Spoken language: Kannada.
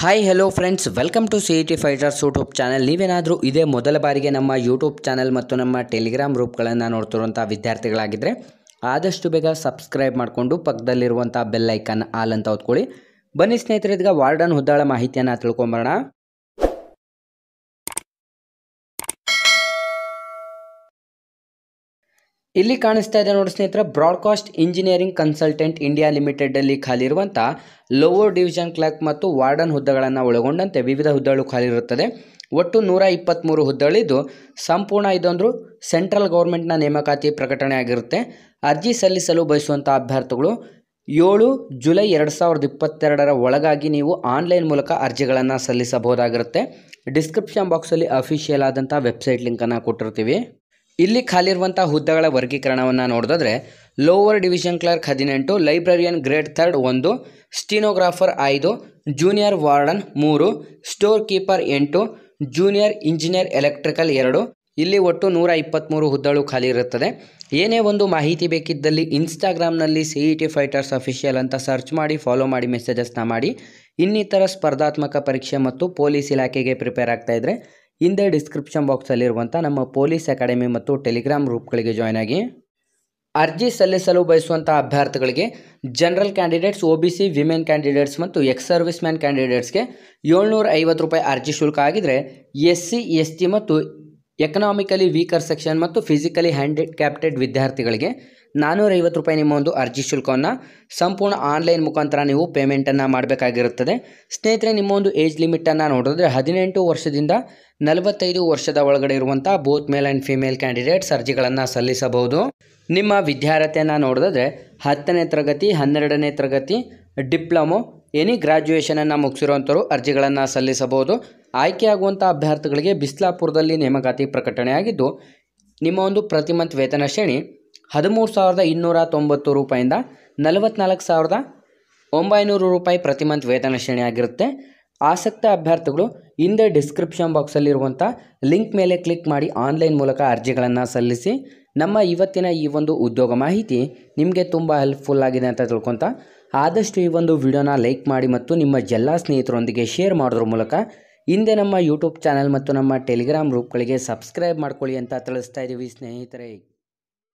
hi hello friends welcome to C E T fighters YouTube channel ನೀವೇನಾದರೂ ಇದೇ ಮೊದಲ ಬಾರಿಗೆ ನಮ್ಮ ಯೂಟ್ಯೂಬ್ ಚಾನಲ್ ಮತ್ತು ನಮ್ಮ ಟೆಲಿಗ್ರಾಮ್ ಗ್ರೂಪ್ಗಳನ್ನು ನೋಡ್ತಿರುವಂಥ ವಿದ್ಯಾರ್ಥಿಗಳಾಗಿದ್ದರೆ ಆದಷ್ಟು ಬೇಗ ಸಬ್ಸ್ಕ್ರೈಬ್ ಮಾಡಿಕೊಂಡು ಪಕ್ಕದಲ್ಲಿರುವಂಥ ಬೆಲ್ಲೈಕನ್ ಆಲ್ ಅಂತ ಓದ್ಕೊಳ್ಳಿ ಬನ್ನಿ ಸ್ನೇಹಿತರೆ ವಾರ್ಡನ್ ಹುದ್ದಾಳ ಮಾಹಿತಿಯನ್ನು ತಿಳ್ಕೊಂಬರೋಣ ಇಲ್ಲಿ ಕಾಣಿಸ್ತಾ ಇದೆ ನೋಡಿ ಸ್ನೇಹಿತರೆ broadcast engineering consultant India limited ಅಲ್ಲಿ ಖಾಲಿ ಇರುವಂಥ ಲೋವರ್ ಡಿವಿಷನ್ ಕ್ಲರ್ಕ್ ಮತ್ತು ವಾರ್ಡನ್ ಹುದ್ದೆಗಳನ್ನು ಒಳಗೊಂಡಂತೆ ವಿವಿಧ ಹುದ್ದೆಗಳು ಖಾಲಿ ಇರುತ್ತದೆ ಒಟ್ಟು ನೂರ ಇಪ್ಪತ್ತ್ಮೂರು ಹುದ್ದೆಗಳಿದ್ದು ಸಂಪೂರ್ಣ ಇದೊಂದು ಸೆಂಟ್ರಲ್ ಗೌರ್ಮೆಂಟ್ನ ನೇಮಕಾತಿ ಪ್ರಕಟಣೆ ಆಗಿರುತ್ತೆ ಅರ್ಜಿ ಸಲ್ಲಿಸಲು ಬಯಸುವಂಥ ಅಭ್ಯರ್ಥಿಗಳು ಏಳು ಜುಲೈ ಎರಡು ಸಾವಿರದ ಇಪ್ಪತ್ತೆರಡರ ಒಳಗಾಗಿ ನೀವು ಆನ್ಲೈನ್ ಮೂಲಕ ಅರ್ಜಿಗಳನ್ನು ಸಲ್ಲಿಸಬಹುದಾಗಿರುತ್ತೆ ಡಿಸ್ಕ್ರಿಪ್ಷನ್ ಬಾಕ್ಸಲ್ಲಿ ಅಫಿಷಿಯಲ್ ಆದಂಥ ವೆಬ್ಸೈಟ್ ಲಿಂಕನ್ನು ಕೊಟ್ಟಿರ್ತೀವಿ ಇಲ್ಲಿ ಖಾಲಿ ಹುದ್ದೆಗಳ ವರ್ಗೀಕರಣವನ್ನು ನೋಡಿದ್ರೆ ಲೋವರ್ ಡಿವಿಷನ್ ಕ್ಲರ್ಕ್ ಹದಿನೆಂಟು ಲೈಬ್ರರಿಯನ್ ಗ್ರೇಡ್ ಥರ್ಡ್ ಒಂದು ಸ್ಟೀನೋಗ್ರಾಫರ್ ಐದು ಜೂನಿಯರ್ ವಾರ್ಡನ್ ಮೂರು ಸ್ಟೋರ್ ಕೀಪರ್ ಎಂಟು ಜೂನಿಯರ್ ಇಂಜಿನಿಯರ್ ಎಲೆಕ್ಟ್ರಿಕಲ್ ಎರಡು ಇಲ್ಲಿ ಒಟ್ಟು ನೂರ ಇಪ್ಪತ್ತ್ಮೂರು ಹುದ್ದೆಗಳು ಖಾಲಿ ಇರುತ್ತದೆ ಏನೇ ಒಂದು ಮಾಹಿತಿ ಬೇಕಿದ್ದಲ್ಲಿ ಇನ್ಸ್ಟಾಗ್ರಾಮ್ನಲ್ಲಿ C E e T fighters official ಅಂತ ಸರ್ಚ್ ಮಾಡಿ ಫಾಲೋ ಮಾಡಿ ಮೆಸೇಜಸ್ನ ಮಾಡಿ ಇನ್ನಿತರ ಸ್ಪರ್ಧಾತ್ಮಕ ಪರೀಕ್ಷೆ ಮತ್ತು ಪೊಲೀಸ್ ಇಲಾಖೆಗೆ ಪ್ರಿಪೇರ್ ಆಗ್ತಾ ಹಿಂದೆ ಡಿಸ್ಕ್ರಿಪ್ಷನ್ ಬಾಕ್ಸಲ್ಲಿರುವಂಥ ನಮ್ಮ ಪೊಲೀಸ್ ಅಕಾಡೆಮಿ ಮತ್ತು ಟೆಲಿಗ್ರಾಮ್ ಗ್ರೂಪ್ಗಳಿಗೆ ಜಾಯ್ನ್ ಆಗಿ ಅರ್ಜಿ ಸಲ್ಲಿಸಲು ಬಯಸುವಂಥ ಅಭ್ಯರ್ಥಿಗಳಿಗೆ general candidates O B C women candidates ಮತ್ತು ಎಕ್ಸ್ ಸರ್ವಿಸ್ ಮ್ಯಾನ್ ಕ್ಯಾಂಡಿಡೇಟ್ಸ್ಗೆ ಏಳ್ನೂರ ಐವತ್ತು ರೂಪಾಯಿ ಅರ್ಜಿ ಶುಲ್ಕ ಆಗಿದ್ದರೆ ಎಸ್ ಸಿ ಎಸ್ ಟಿ ಮತ್ತು ಎಕನಾಮಿಕಲಿ ವೀಕರ್ ಸೆಕ್ಷನ್ ಮತ್ತು ಫಿಸಿಕಲಿ ಹ್ಯಾಂಡಿಕ್ಯಾಪ್ಟೆಡ್ ಕ್ಯಾಪ್ಟೆಡ್ ವಿದ್ಯಾರ್ಥಿಗಳಿಗೆ ನಾನ್ನೂರೈವತ್ತು ರೂಪಾಯಿ ನಿಮ್ಮ ಒಂದು ಅರ್ಜಿ ಶುಲ್ಕವನ್ನು ಸಂಪೂರ್ಣ ಆನ್ಲೈನ್ ಮುಖಾಂತರ ನೀವು ಪೇಮೆಂಟನ್ನು ಮಾಡಬೇಕಾಗಿರುತ್ತದೆ ಸ್ನೇಹಿತರೆ ನಿಮ್ಮ ಒಂದು ಏಜ್ ಲಿಮಿಟನ್ನು ನೋಡಿದ್ರೆ ಹದಿನೆಂಟು ವರ್ಷದಿಂದ ನಲವತ್ತೈದು ವರ್ಷದ ಒಳಗಡೆ ಇರುವಂಥ both male and female candidates ಅರ್ಜಿಗಳನ್ನು ಸಲ್ಲಿಸಬಹುದು ನಿಮ್ಮ ವಿದ್ಯಾರ್ಹತೆಯನ್ನು ನೋಡಿದ್ರೆ ಹತ್ತನೇ ತರಗತಿ ಹನ್ನೆರಡನೇ ತರಗತಿ ಡಿಪ್ಲೊಮೊ ಎನಿ ಗ್ರ್ಯಾಜುಯೇಷನನ್ನು ಮುಗಿಸಿರುವಂಥವರು ಅರ್ಜಿಗಳನ್ನು ಸಲ್ಲಿಸಬಹುದು ಆಯ್ಕೆಯಾಗುವಂಥ ಅಭ್ಯರ್ಥಿಗಳಿಗೆ ಬಿಸ್ಲಾಪುರದಲ್ಲಿ ನೇಮಕಾತಿ ಪ್ರಕಟಣೆಯಾಗಿದ್ದು ನಿಮ್ಮ ಒಂದು ಪ್ರತಿ ಮಂತ್ ವೇತನ ಶ್ರೇಣಿ ಹದಿಮೂರು ಸಾವಿರದ ಇನ್ನೂರ ತೊಂಬತ್ತು ರೂಪಾಯಿಂದ ನಲವತ್ತ್ನಾಲ್ಕು ಸಾವಿರದ ಒಂಬೈನೂರು ರೂಪಾಯಿ ಪ್ರತಿ ಮಂತ್ ವೇತನ ಶ್ರೇಣಿಯಾಗಿರುತ್ತೆ ಆಸಕ್ತ ಅಭ್ಯರ್ಥಿಗಳು ಹಿಂದೆ ಡಿಸ್ಕ್ರಿಪ್ಷನ್ ಬಾಕ್ಸಲ್ಲಿರುವಂಥ ಲಿಂಕ್ ಮೇಲೆ ಕ್ಲಿಕ್ ಮಾಡಿ ಆನ್ಲೈನ್ ಮೂಲಕ ಅರ್ಜಿಗಳನ್ನು ಸಲ್ಲಿಸಿ ನಮ್ಮ ಇವತ್ತಿನ ಈ ಒಂದು ಉದ್ಯೋಗ ಮಾಹಿತಿ ನಿಮಗೆ ತುಂಬ ಹೆಲ್ಪ್ಫುಲ್ ಆಗಿದೆ ಅಂತ ತಿಳ್ಕೊತ ಆದಷ್ಟು ಈ ಒಂದು ವಿಡಿಯೋನ ಲೈಕ್ ಮಾಡಿ ಮತ್ತು ನಿಮ್ಮ ಎಲ್ಲ ಸ್ನೇಹಿತರೊಂದಿಗೆ ಶೇರ್ ಮಾಡೋದ್ರ ಮೂಲಕ ಹಿಂದೆ ನಮ್ಮ ಯೂಟ್ಯೂಬ್ ಚಾನಲ್ ಮತ್ತು ನಮ್ಮ ಟೆಲಿಗ್ರಾಮ್ ಗ್ರೂಪ್ಗಳಿಗೆ ಸಬ್ಸ್ಕ್ರೈಬ್ ಮಾಡ್ಕೊಳ್ಳಿ ಅಂತ ತಿಳಿಸ್ತಾ ಇದ್ದೀವಿ ಸ್ನೇಹಿತರೆ